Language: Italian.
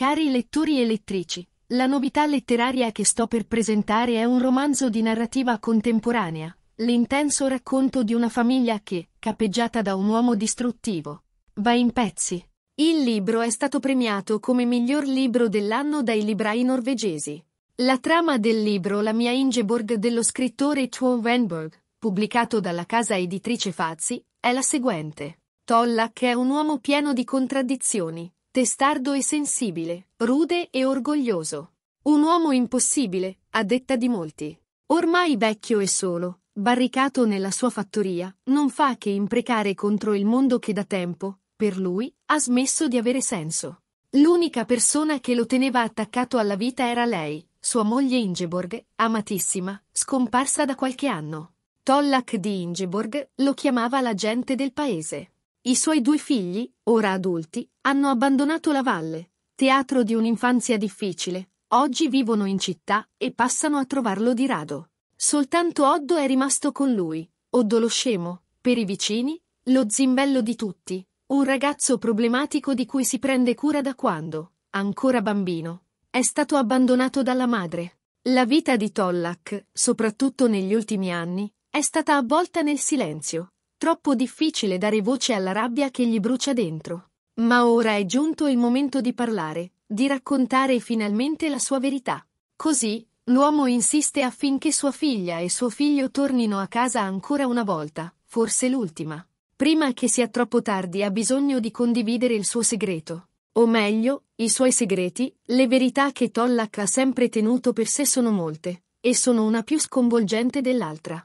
Cari lettori e lettrici, la novità letteraria che sto per presentare è un romanzo di narrativa contemporanea, l'intenso racconto di una famiglia che, capeggiata da un uomo distruttivo, va in pezzi. Il libro è stato premiato come miglior libro dell'anno dai librai norvegesi. La trama del libro La mia Ingeborg dello scrittore Tuo Wenberg, pubblicato dalla casa editrice Fazzi, è la seguente. Tollak è un uomo pieno di contraddizioni, testardo e sensibile, rude e orgoglioso. Un uomo impossibile, a detta di molti. Ormai vecchio e solo, barricato nella sua fattoria, non fa che imprecare contro il mondo che da tempo, per lui, ha smesso di avere senso. L'unica persona che lo teneva attaccato alla vita era lei, sua moglie Ingeborg, amatissima, scomparsa da qualche anno. Tollak di Ingeborg lo chiamava la gente del paese. I suoi due figli, ora adulti, hanno abbandonato la valle, teatro di un'infanzia difficile. Oggi vivono in città e passano a trovarlo di rado. Soltanto Oddo è rimasto con lui, Oddo lo scemo, per i vicini, lo zimbello di tutti, un ragazzo problematico di cui si prende cura da quando, ancora bambino, è stato abbandonato dalla madre. La vita di Tollac, soprattutto negli ultimi anni, è stata avvolta nel silenzio, Troppo difficile dare voce alla rabbia che gli brucia dentro. Ma ora è giunto il momento di parlare, di raccontare finalmente la sua verità. Così, l'uomo insiste affinché sua figlia e suo figlio tornino a casa ancora una volta, forse l'ultima. Prima che sia troppo tardi ha bisogno di condividere il suo segreto. O meglio, i suoi segreti, le verità che Tollac ha sempre tenuto per sé sono molte, e sono una più sconvolgente dell'altra.